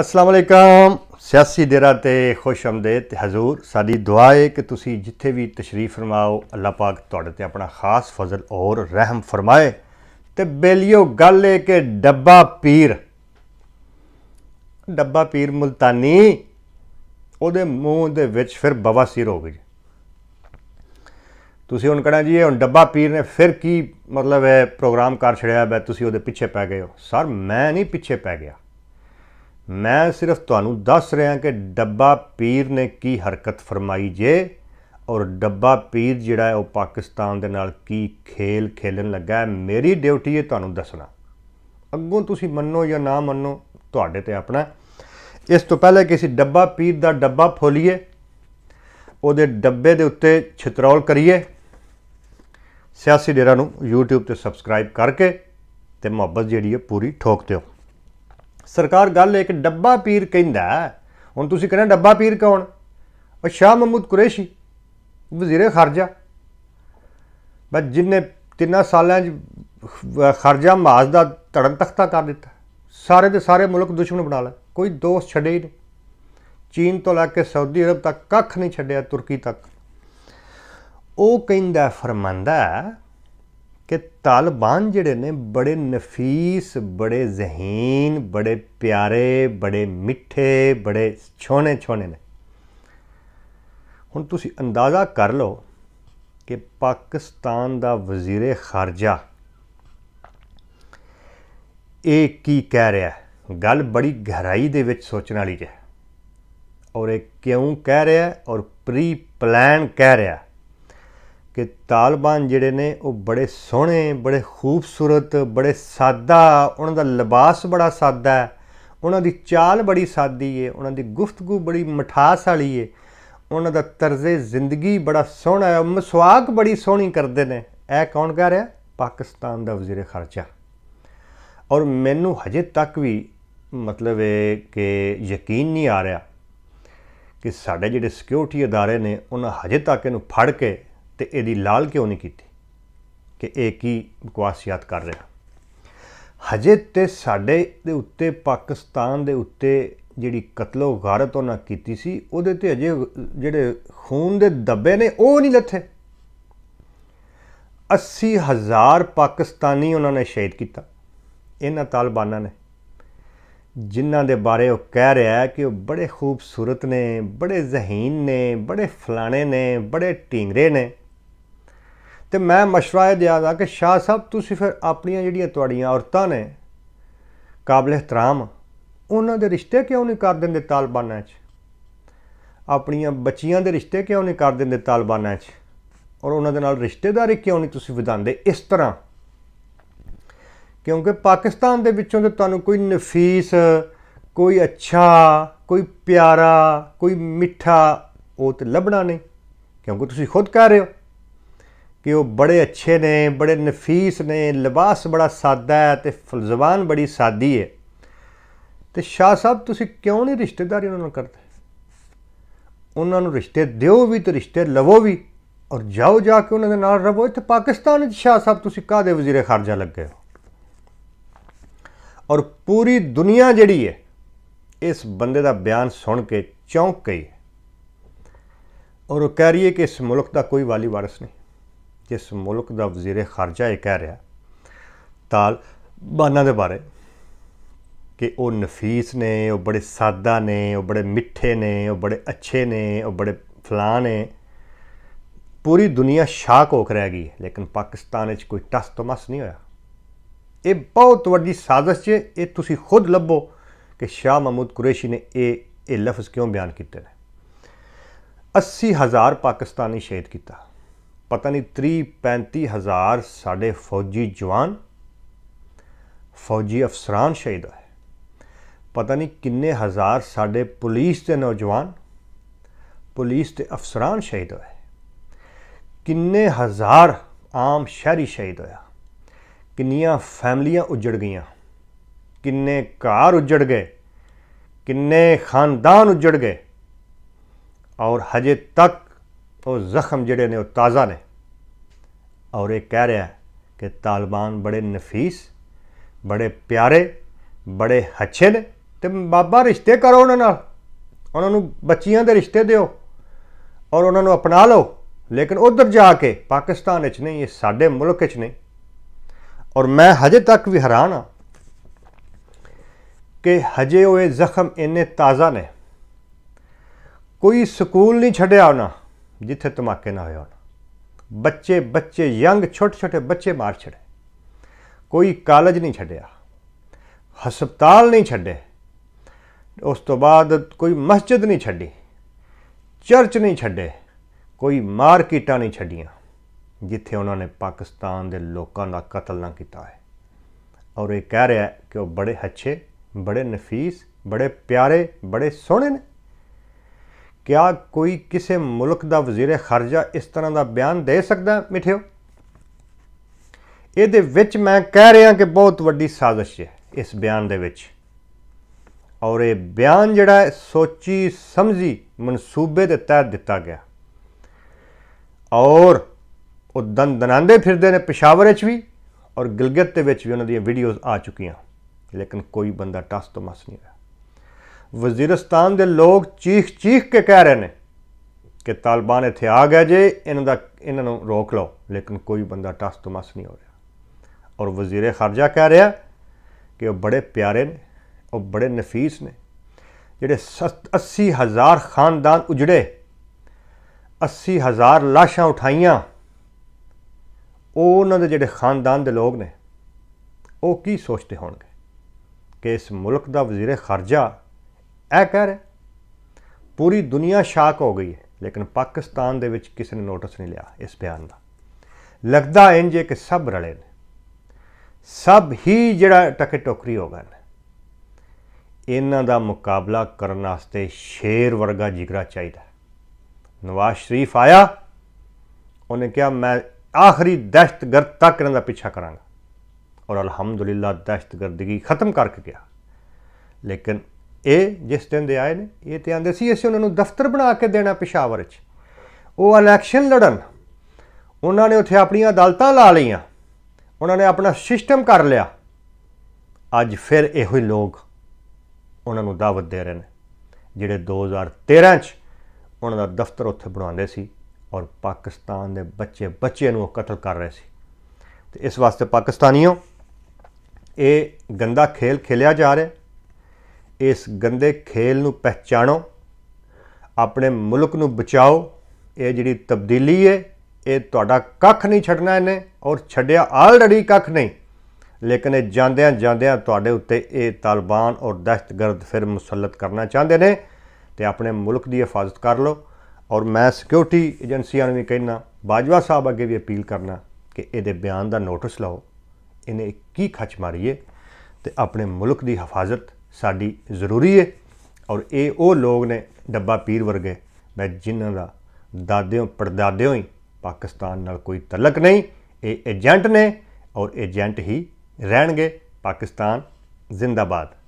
ਅਸਲਾਮ ਅਲੈਕਮ ਸਿਆਸੀ ਡੇਰਾ ਤੇ ਖੁਸ਼ ਆਮਦੇਦ ਹਜ਼ੂਰ ਸਾਡੀ ਦੁਆ ਹੈ ਕਿ ਤੁਸੀਂ ਜਿੱਥੇ ਵੀ ਤਸ਼ਰੀਫ ਫਰਮਾਓ ਅੱਲਾ ਪਾਕ ਤੁਹਾਡੇ ਤੇ ਆਪਣਾ ਖਾਸ ਫਜ਼ਲ ਔਰ ਰਹਿਮ ਫਰਮਾਏ ਤੇ ਬੇਲਿਓ ਗੱਲ ਹੈ ਕਿ ਡੱਬਾ ਪੀਰ ਡੱਬਾ ਪੀਰ ਮਲਤਾਨੀ ਉਹਦੇ ਮੂੰਹ ਦੇ ਵਿੱਚ ਫਿਰ ਬਵਾਸੀਰ ਹੋ ਗਈ ਤੁਸੀਂ ਹੁਣ ਕਹਣਾ ਜੀ ਇਹ ਹੁਣ ਡੱਬਾ ਪੀਰ ਨੇ ਫਿਰ ਕੀ ਮਤਲਬ ਹੈ ਪ੍ਰੋਗਰਾਮ ਕਰ ਛੜਿਆ ਬੈ ਤੁਸੀਂ ਉਹਦੇ ਪਿੱਛੇ ਪੈ ਗਏ ਹੋ ਸਰ ਮੈਂ ਨਹੀਂ ਪਿੱਛੇ ਪੈ ਗਿਆ ਮੈਂ ਸਿਰਫ ਤੁਹਾਨੂੰ ਦੱਸ ਰਿਹਾ ਕਿ ਡੱਬਾ ਪੀਰ ਨੇ ਕੀ ਹਰਕਤ ਫਰਮਾਈ ਜੇ ਔਰ ਡੱਬਾ ਪੀਰ ਜਿਹੜਾ ਹੈ ਉਹ ਪਾਕਿਸਤਾਨ ਦੇ ਨਾਲ ਕੀ ਖੇਲ ਖੇਲਣ ਲੱਗਾ ਹੈ ਮੇਰੀ ਡਿਊਟੀ ਹੈ ਤੁਹਾਨੂੰ ਦੱਸਣਾ ਅੱਗੋਂ ਤੁਸੀਂ ਮੰਨੋ ਜਾਂ ਨਾ ਮੰਨੋ ਤੁਹਾਡੇ ਤੇ ਆਪਣਾ ਇਸ ਤੋਂ ਪਹਿਲੇ ਕਿ ਅਸੀਂ ਡੱਬਾ ਪੀਰ ਦਾ ਡੱਬਾ ਫੋਲੀਏ ਉਹਦੇ ਡੱਬੇ ਦੇ ਉੱਤੇ ਛਿਤਰੌਲ ਕਰੀਏ ਸਿਆਸੀ ਡੇਰਾ ਨੂੰ YouTube ਤੇ ਸਬਸਕ੍ਰਾਈਬ ਕਰਕੇ ਤੇ ਮੁਹੱਬਤ ਜਿਹੜੀ ਹੈ ਪੂਰੀ ਠੋਕ ਦਿਓ ਸਰਕਾਰ ਗੱਲ ਇੱਕ ਡੱਬਾ ਪੀਰ ਕਹਿੰਦਾ ਹੁਣ ਤੁਸੀਂ ਕਹਿੰਦੇ ਡੱਬਾ ਪੀਰ ਕੌਣ ਉਹ ਸ਼ਾਹ ਮਹਿਮੂਦ ਕੁਰੈਸ਼ੀ ਵਜ਼ੀਰ ਖਰਜਾ ਬਸ ਜਿੰਨੇ ਤਿੰਨਾਂ ਸਾਲਾਂ 'ਚ ਖਰਜਾ ਮਾਜ ਦਾ ਤੜਨ ਤਖਤਾ ਕਰ ਦਿੱਤਾ ਸਾਰੇ ਦੇ ਸਾਰੇ ਮੁਲਕ ਦੁਸ਼ਮਣ ਬਣਾ ਲਿਆ ਕੋਈ ਦੋਸਤ ਛੱਡੇ ਨਹੀਂ ਚੀਨ ਤੋਂ ਲੈ ਕੇ ਸਾਊਦੀ ਅਰਬ ਤੱਕ ਕੱਖ ਨਹੀਂ ਛੱਡਿਆ ਤੁਰਕੀ ਤੱਕ ਉਹ ਕਹਿੰਦਾ ਫਰਮਾਂਦਾ ਕਿ ਤਾਲਬਾਨ ਜਿਹੜੇ ਨੇ ਬੜੇ ਨਫੀਸ ਬੜੇ ਜ਼ਹੀਨ ਬੜੇ ਪਿਆਰੇ ਬੜੇ ਮਿੱਠੇ ਬੜੇ ਛੋਨੇ ਛੋਨੇ ਨੇ ਹੁਣ ਤੁਸੀਂ ਅੰਦਾਜ਼ਾ ਕਰ ਲਓ ਕਿ ਪਾਕਿਸਤਾਨ ਦਾ ਵਜ਼ੀਰ ਖਾਰਜਾ ਇਹ ਕੀ ਕਹਿ ਰਿਹਾ ਗੱਲ ਬੜੀ ਗਹਿਰਾਈ ਦੇ ਵਿੱਚ ਸੋਚਣ ਵਾਲੀ ਹੈ ਔਰ ਇਹ ਕਿਉਂ ਕਹਿ ਰਿਹਾ ਔਰ ਪ੍ਰੀ ਪਲਾਨ ਕਹਿ ਰਿਹਾ ਕਿ ਤਾਲਬਾਨ ਜਿਹੜੇ ਨੇ ਉਹ ਬੜੇ ਸੋਹਣੇ ਬੜੇ ਖੂਬਸੂਰਤ ਬੜੇ ਸਾਦਾ ਉਹਨਾਂ ਦਾ ਲਿਬਾਸ ਬੜਾ ਸਾਦਾ ਹੈ ਉਹਨਾਂ ਦੀ ਚਾਲ ਬੜੀ ਸਾਦੀ ਏ ਉਹਨਾਂ ਦੀ ਗੁਫ਼ਤਗੂ ਬੜੀ ਮਠਾਸ ਵਾਲੀ ਏ ਉਹਨਾਂ ਦਾ ਤਰਜ਼ੇ ਜ਼ਿੰਦਗੀ ਬੜਾ ਸੋਹਣਾ ਹੈ ਮਸਵਾਕ ਬੜੀ ਸੋਹਣੀ ਕਰਦੇ ਨੇ ਇਹ ਕੌਣ ਕਹ ਰਿਹਾ ਪਾਕਿਸਤਾਨ ਦਾ ਵਜ਼ੀਰ ਖਰਚਾ ਔਰ ਮੈਨੂੰ ਹਜੇ ਤੱਕ ਵੀ ਮਤਲਬ ਹੈ ਕਿ ਯਕੀਨ ਨਹੀਂ ਆ ਰਿਹਾ ਕਿ ਸਾਡੇ ਜਿਹੜੇ ਸਿਕਿਉਰਿਟੀ ادارے ਨੇ ਉਹਨਾਂ ਹਜੇ ਤੱਕ ਇਹਨੂੰ ਫੜ ਕੇ ਤੇ ਇਹਦੀ ਲਾਲ ਕਿਉਂ ਨਹੀਂ ਕੀਤੀ ਕਿ ਇਹ ਕੀ ਬਕਵਾਸ ਯਾਦ ਕਰ ਰਿਹਾ ਹਜੇ ਤੇ ਸਾਡੇ ਦੇ ਉੱਤੇ ਪਾਕਿਸਤਾਨ ਦੇ ਉੱਤੇ ਜਿਹੜੀ ਕਤਲੋ ਗਾਰਤ ਉਹਨਾਂ ਕੀਤੀ ਸੀ ਉਹਦੇ ਤੇ ਅਜੇ ਜਿਹੜੇ ਖੂਨ ਦੇ ਦੱਬੇ ਨੇ ਉਹ ਨਹੀਂ ਲੱਥੇ 80000 ਪਾਕਿਸਤਾਨੀ ਉਹਨਾਂ ਨੇ ਸ਼ਹੀਦ ਕੀਤਾ ਇਹਨਾਂ ਤਾਲਬਾਨਾਂ ਨੇ ਜਿਨ੍ਹਾਂ ਦੇ ਬਾਰੇ ਉਹ ਕਹਿ ਰਿਹਾ ਹੈ ਕਿ ਉਹ ਬੜੇ ਖੂਬਸੂਰਤ ਨੇ ਬੜੇ ਜ਼ਹੀਨ ਨੇ ਬੜੇ ਫਲਾਣੇ ਨੇ ਬੜੇ ਢੀਂਗਰੇ ਨੇ ਤੇ ਮੈਂ مشورہ ਇਹ ਦਿਆਦਾ ਕਿ ਸ਼ਾਹ ਸਾਹਿਬ ਤੁਸੀਂ ਫਿਰ ਆਪਣੀਆਂ ਜਿਹੜੀਆਂ ਤੁਹਾਡੀਆਂ ਔਰਤਾਂ ਨੇ ਕਾਬਲੇ ਇhtਰਾਮ ਉਹਨਾਂ ਦੇ ਰਿਸ਼ਤੇ ਕਿਉਂ ਨਹੀਂ ਕਰ ਦਿੰਦੇ ਤਾਲਬਾਨਾਂ 'ਚ ਆਪਣੀਆਂ ਬੱਚੀਆਂ ਦੇ ਰਿਸ਼ਤੇ ਕਿਉਂ ਨਹੀਂ ਕਰ ਦਿੰਦੇ ਤਾਲਬਾਨਾਂ 'ਚ ਔਰ ਉਹਨਾਂ ਦੇ ਨਾਲ ਰਿਸ਼ਤੇਦਾਰੀ ਕਿਉਂ ਨਹੀਂ ਤੁਸੀਂ ਵਧਾਉਂਦੇ ਇਸ ਤਰ੍ਹਾਂ ਕਿਉਂਕਿ ਪਾਕਿਸਤਾਨ ਦੇ ਵਿੱਚੋਂ ਤੇ ਤੁਹਾਨੂੰ ਕੋਈ ਨਫੀਸ ਕੋਈ ਅੱਛਾ ਕੋਈ ਪਿਆਰਾ ਕੋਈ ਮਿੱਠਾ ਉਹ ਤੇ ਲੱਭਣਾ ਨਹੀਂ ਕਿਉਂਕਿ ਤੁਸੀਂ ਖੁਦ ਕਹਿ ਰਹੇ ਹੋ ਕਿ ਉਹ ਬੜੇ ਅੱਛੇ ਨੇ ਬੜੇ ਨਫੀਸ ਨੇ ਲਿਬਾਸ ਬੜਾ ਸਾਦਾ ਹੈ ਤੇ ਫਲਜ਼ਬਾਨ ਬੜੀ ਸਾਦੀ ਹੈ ਤੇ ਸ਼ਾਹ ਸਾਹਿਬ ਤੁਸੀਂ ਕਿਉਂ ਨਹੀਂ ਰਿਸ਼ਤੇਦਾਰੀ ਉਹਨਾਂ ਨਾਲ ਕਰਦੇ ਉਹਨਾਂ ਨੂੰ ਰਿਸ਼ਤੇ ਦਿਓ ਵੀ ਤੇ ਰਿਸ਼ਤੇ ਲਵੋ ਵੀ ਔਰ ਜਾਓ ਜਾ ਕੇ ਉਹਨਾਂ ਦੇ ਨਾਲ ਰਹੋ ਇੱਥੇ ਪਾਕਿਸਤਾਨ ਵਿੱਚ ਸ਼ਾਹ ਸਾਹਿਬ ਤੁਸੀਂ ਕਾਦੇ ਵਜ਼ੀਰ ਖਾਰਜਾ ਲੱਗੇ ਹੋ ਔਰ ਪੂਰੀ ਦੁਨੀਆ ਜਿਹੜੀ ਹੈ ਇਸ ਬੰਦੇ ਦਾ ਬਿਆਨ ਸੁਣ ਕੇ ਚੌਂਕ ਗਈ ਔਰ ਉਹ ਕਹਿ ਰਹੀ ਹੈ ਕਿ ਇਸ ਮੁਲਕ ਦਾ ਕੋਈ ਵਾਲੀ ਵਾਰਸ ਨਹੀਂ ਜਿਸ ਮੁਲਕ ਦਾ ਵਜ਼ੀਰ ਖਾਰਜਾ ਇਹ ਕਹਿ ਰਿਹਾ ਤਾਲ ਬਾਨਾਂ ਦੇ ਬਾਰੇ ਕਿ ਉਹ ਨਫੀਸ ਨੇ ਉਹ ਬੜੇ ਸਾਦਾ ਨੇ ਉਹ ਬੜੇ ਮਿੱਠੇ ਨੇ ਉਹ ਬੜੇ ਅੱਛੇ ਨੇ ਉਹ ਬੜੇ ਫਲਾਂ ਨੇ ਪੂਰੀ ਦੁਨੀਆ ਸ਼ਾਕ ਹੋ ਕੇ ਰਹਿ ਗਈ ਲੇਕਿਨ ਪਾਕਿਸਤਾਨ ਵਿੱਚ ਕੋਈ ਟਸ ਤਮਸ ਨਹੀਂ ਹੋਇਆ ਇਹ ਬਹੁਤ ਵੱਡੀ ਸਾਜ਼ਿਸ਼ ਹੈ ਇਹ ਤੁਸੀਂ ਖੁਦ ਲੱਭੋ ਕਿ ਸ਼ਾਹ ਮਹਿਮੂਦ ਕੁਰੈਸ਼ੀ ਨੇ ਇਹ ਇਹ ਲਫ਼ਜ਼ ਕਿਉਂ ਬਿਆਨ ਕੀਤੇ ਨੇ 80000 ਪਾਕਿਸਤਾਨੀ ਸ਼ਹੀਦ ਕੀਤਾ ਪਤਾ ਨਹੀਂ 30 35 ਹਜ਼ਾਰ ਸਾਡੇ ਫੌਜੀ ਜਵਾਨ ਫੌਜੀ ਅਫਸਰਾਂ ਸ਼ਹੀਦ ਹੋਏ ਪਤਾ ਨਹੀਂ ਕਿੰਨੇ ਹਜ਼ਾਰ ਸਾਡੇ ਪੁਲਿਸ ਦੇ ਨੌਜਵਾਨ ਪੁਲਿਸ ਦੇ ਅਫਸਰਾਂ ਸ਼ਹੀਦ ਹੋਏ ਕਿੰਨੇ ਹਜ਼ਾਰ ਆਮ ਸ਼ਹਿਰੀ ਸ਼ਹੀਦ ਹੋਇਆ ਕਿੰਨੀਆਂ ਫੈਮਲੀਆਂ ਉਜੜ ਗਈਆਂ ਕਿੰਨੇ ਘਰ ਉਜੜ ਗਏ ਕਿੰਨੇ ਖਾਨਦਾਨ ਉਜੜ ਗਏ ਔਰ ਹਜੇ ਤੱਕ ਉਹ ਜ਼ਖਮ ਜਿਹੜੇ ਨੇ ਉਹ ਤਾਜ਼ਾ ਨੇ ਔਰ ਇਹ ਕਹਿ ਰਿਹਾ ਕਿ ਤਾਲਿਬਾਨ ਬੜੇ ਨਫੀਸ ਬੜੇ ਪਿਆਰੇ ਬੜੇ ਹੱਛੇ ਨੇ ਤੇ ਬਾਬਾ ਰਿਸ਼ਤੇ ਕਰੋ ਉਹਨਾਂ ਨਾਲ ਉਹਨਾਂ ਨੂੰ ਬੱਚੀਆਂ ਦੇ ਰਿਸ਼ਤੇ ਦਿਓ ਔਰ ਉਹਨਾਂ ਨੂੰ ਅਪਣਾ ਲਓ ਲੇਕਿਨ ਉਧਰ ਜਾ ਕੇ ਪਾਕਿਸਤਾਨ ਵਿੱਚ ਨਹੀਂ ਇਹ ਸਾਡੇ ਮੁਲਕ ਵਿੱਚ ਨਹੀਂ ਔਰ ਮੈਂ ਹਜੇ ਤੱਕ ਵੀ ਹੈਰਾਨ ਹਾਂ ਕਿ ਹਜੇ ਉਹ ਇਹ ਜ਼ਖਮ ਇੰਨੇ ਤਾਜ਼ਾ ਨੇ ਕੋਈ ਸਕੂਲ ਨਹੀਂ ਛੱਡਿਆ ਉਹਨਾਂ ਜਿੱਥੇ ਧਮਾਕੇ ਨਾ ਹੋਏ ਹੋਣ ਬੱਚੇ ਬੱਚੇ ਯੰਗ ਛੋਟੇ ਛੋਟੇ ਬੱਚੇ ਮਾਰ ਛੜੇ ਕੋਈ ਕਾਲਜ ਨਹੀਂ ਛੱਡਿਆ ਹਸਪਤਾਲ ਨਹੀਂ ਛੱਡੇ ਉਸ ਤੋਂ ਬਾਅਦ ਕੋਈ ਮਸਜਿਦ ਨਹੀਂ ਛੱਡੀ ਚਰਚ ਨਹੀਂ ਛੱਡੇ ਕੋਈ ਮਾਰਕੀਟਾਂ ਨਹੀਂ ਛੱਡੀਆਂ ਜਿੱਥੇ ਉਹਨਾਂ ਨੇ ਪਾਕਿਸਤਾਨ ਦੇ ਲੋਕਾਂ ਦਾ ਕਤਲ ਨਾ ਕੀਤਾ ਹੈ ਔਰ ਇਹ ਕਹਿ ਰਿਹਾ ਕਿ ਉਹ ਬੜੇ ਅੱਛੇ ਬੜੇ ਨਫੀਸ ਬੜੇ ਪਿਆਰੇ ਬੜੇ ਸੋਹਣੇ ਨੇ ਕਿਆ ਕੋਈ ਕਿਸੇ ਮੁਲਕ ਦਾ ਵਜ਼ੀਰ ਖਰਜਾ ਇਸ ਤਰ੍ਹਾਂ ਦਾ ਬਿਆਨ ਦੇ ਸਕਦਾ ਮਿਠਿਓ ਇਹਦੇ ਵਿੱਚ ਮੈਂ ਕਹਿ ਰਿਹਾ ਕਿ ਬਹੁਤ ਵੱਡੀ ਸਾਜ਼ਿਸ਼ ਹੈ ਇਸ ਬਿਆਨ ਦੇ ਵਿੱਚ ਔਰ ਇਹ ਬਿਆਨ ਜਿਹੜਾ ਸੋਚੀ ਸਮਝੀ ਮਨਸੂਬੇ ਦੇ ਤਹਿਤ ਦਿੱਤਾ ਗਿਆ ਔਰ ਉਹ ਦੰਦਨਾਂਦੇ ਫਿਰਦੇ ਨੇ ਪਸ਼ਾਵਰ ਵਿੱਚ ਵੀ ਔਰ ਗਿਲਗਤ ਦੇ ਵਿੱਚ ਵੀ ਉਹਨਾਂ ਦੀਆਂ ਵੀਡੀਓਜ਼ ਆ ਚੁੱਕੀਆਂ ਲੇਕਿਨ ਕੋਈ ਬੰਦਾ ਟਸ ਤੋਂ ਮਸ ਨਹੀਂ ਹੋਇਆ ਵਜ਼ੀਰਸਤਾਨ ਦੇ ਲੋਕ ਚੀਖ ਚੀਖ ਕੇ ਕਹਿ ਰਹੇ ਨੇ ਕਿ ਤਾਲਬਾਨ ਇੱਥੇ ਆ ਗਏ ਜੇ ਇਹਨਾਂ ਦਾ ਇਹਨਾਂ ਨੂੰ ਰੋਕ ਲਓ ਲੇਕਿਨ ਕੋਈ ਬੰਦਾ ਟਸ ਤਮਸ ਨਹੀਂ ਹੋ ਰਿਹਾ ਔਰ ਵਜ਼ੀਰ ਖਰਜਾ ਕਹਿ ਰਿਹਾ ਕਿ ਉਹ ਬੜੇ ਪਿਆਰੇ ਨੇ ਉਹ ਬੜੇ ਨਫੀਸ ਨੇ ਜਿਹੜੇ 80000 ਖਾਨਦਾਨ ਉਜੜੇ 80000 ਲਾਸ਼ਾਂ ਉਠਾਈਆਂ ਉਹ ਉਹਨਾਂ ਦੇ ਜਿਹੜੇ ਖਾਨਦਾਨ ਦੇ ਲੋਕ ਨੇ ਉਹ ਕੀ ਸੋਚਦੇ ਹੋਣਗੇ ਕਿ ਇਸ ਮੁਲਕ ਦਾ ਵਜ਼ੀਰ ਖਰਜਾ ਇਹ ਕਹਿ ਰਿਹਾ ਪੂਰੀ ਦੁਨੀਆ ਸ਼ਾਕ ਹੋ ਗਈ ਹੈ ਲੇਕਿਨ ਪਾਕਿਸਤਾਨ ਦੇ ਵਿੱਚ ਕਿਸੇ ਨੇ ਨੋਟਿਸ ਨਹੀਂ ਲਿਆ ਇਸ ਬਿਆਨ ਦਾ ਲੱਗਦਾ ਇੰਜ ਹੈ ਕਿ ਸਭ ਰਲੇ ਨੇ ਸਭ ਹੀ ਜਿਹੜਾ ਟਕੇ ਟੋਕਰੀ ਹੋ ਗਏ ਨੇ ਇਹਨਾਂ ਦਾ ਮੁਕਾਬਲਾ ਕਰਨ ਵਾਸਤੇ ਸ਼ੇਰ ਵਰਗਾ ਜਿਗਰਾ ਚਾਹੀਦਾ ਨਵਾਜ਼ ਸ਼ਰੀਫ ਆਇਆ ਉਹਨੇ ਕਿਹਾ ਮੈਂ ਆਖਰੀ ਦਹਿਸ਼ਤਗਰਦ ਤੱਕ ਇਹਨਾਂ ਦਾ ਪਿੱਛਾ ਕਰਾਂਗਾ ਔਰ ਅਲਹਮਦੁਲਿਲਾ ਦਸ਼ਤਗਰਦਗੀ ਖਤਮ ਕਰਕੇ ਗਿਆ ਲੇਕਿਨ ਇਹ ਜਿਸ ਦਿਨ ਦੇ ਆਏ ਨੇ ਇਹ ਤੇ ਆਂਦੇ ਸੀ ਅਸੀਂ ਉਹਨਾਂ ਨੂੰ ਦਫ਼ਤਰ ਬਣਾ ਕੇ ਦੇਣਾ ਪਿਸ਼ਾਵਰ 'ਚ ਉਹ ਇਲੈਕਸ਼ਨ ਲੜਨ ਉਹਨਾਂ ਨੇ ਉੱਥੇ ਆਪਣੀਆਂ ਅਦਾਲਤਾਂ ਲਾ ਲਈਆਂ ਉਹਨਾਂ ਨੇ ਆਪਣਾ ਸਿਸਟਮ ਕਰ ਲਿਆ ਅੱਜ ਫਿਰ ਇਹੋ ਹੀ ਲੋਕ ਉਹਨਾਂ ਨੂੰ ਦਾਵਤ ਦੇ ਰਹੇ ਨੇ ਜਿਹੜੇ 2013 ਚ ਉਹਨਾਂ ਦਾ ਦਫ਼ਤਰ ਉੱਥੇ ਬਣਾਉਂਦੇ ਸੀ ਔਰ ਪਾਕਿਸਤਾਨ ਦੇ ਬੱਚੇ ਬੱਚੇ ਨੂੰ ਕਤਲ ਕਰ ਰਹੇ ਸੀ ਤੇ ਇਸ ਵਾਸਤੇ ਪਾਕਿਸਤਾਨੀਓ ਇਹ ਗੰਦਾ ਖੇਲ ਖੇ ល ਿਆ ਜਾ ਰਿਹਾ ਇਸ ਗੰਦੇ ਖੇਲ ਨੂੰ ਪਹਿਚਾਣੋ ਆਪਣੇ ਮੁਲਕ ਨੂੰ ਬਚਾਓ ਇਹ ਜਿਹੜੀ ਤਬਦੀਲੀ ਹੈ ਇਹ ਤੁਹਾਡਾ ਕੱਖ ਨਹੀਂ ਛੱਡਣਾ ਇਹਨੇ ਔਰ ਛੱਡਿਆ ਆਲਰੇਡੀ ਕੱਖ ਨਹੀਂ ਲੇਕਿਨ ਇਹ ਜਾਂਦਿਆਂ ਜਾਂਦਿਆਂ ਤੁਹਾਡੇ ਉੱਤੇ ਇਹ ਤਾਲਿਬਾਨ ਔਰ ਦਹਿਸ਼ਤਗਰਦ ਫਿਰ ਮੁਸਲਤ ਕਰਨਾ ਚਾਹੁੰਦੇ ਨੇ ਤੇ ਆਪਣੇ ਮੁਲਕ ਦੀ ਹਿਫਾਜ਼ਤ ਕਰ ਲਓ ਔਰ ਮੈਂ ਸਿਕਿਉਰਿਟੀ ਏਜੰਸੀਆਂ ਨੂੰ ਵੀ ਕਹਿਣਾ ਬਾਜਵਾ ਸਾਹਿਬ ਅੱਗੇ ਵੀ ਅਪੀਲ ਕਰਨਾ ਕਿ ਇਹਦੇ ਬਿਆਨ ਦਾ ਨੋਟਿਸ ਲਓ ਇਹਨੇ ਕੀ ਖੱਚ ਮਾਰੀਏ ਤੇ ਆਪਣੇ ਮੁਲਕ ਦੀ ਹਿਫਾਜ਼ਤ ਸਾਡੀ ਜ਼ਰੂਰੀ ਹੈ ਔਰ ਇਹ ਉਹ ਲੋਕ ਨੇ ਡੱਬਾ ਪੀਰ ਵਰਗੇ ਮੈਂ ਜਿਨ੍ਹਾਂ ਦਾ ਦਾਦਿਓ ਪਰਦਾਦਿਓ ਹੀ ਪਾਕਿਸਤਾਨ ਨਾਲ ਕੋਈ ਤਲਕ ਨਹੀਂ ਇਹ ਏਜੰਟ ਨੇ ਔਰ ਏਜੰਟ ਹੀ ਰਹਿਣਗੇ ਪਾਕਿਸਤਾਨ ਜ਼ਿੰਦਾਬਾਦ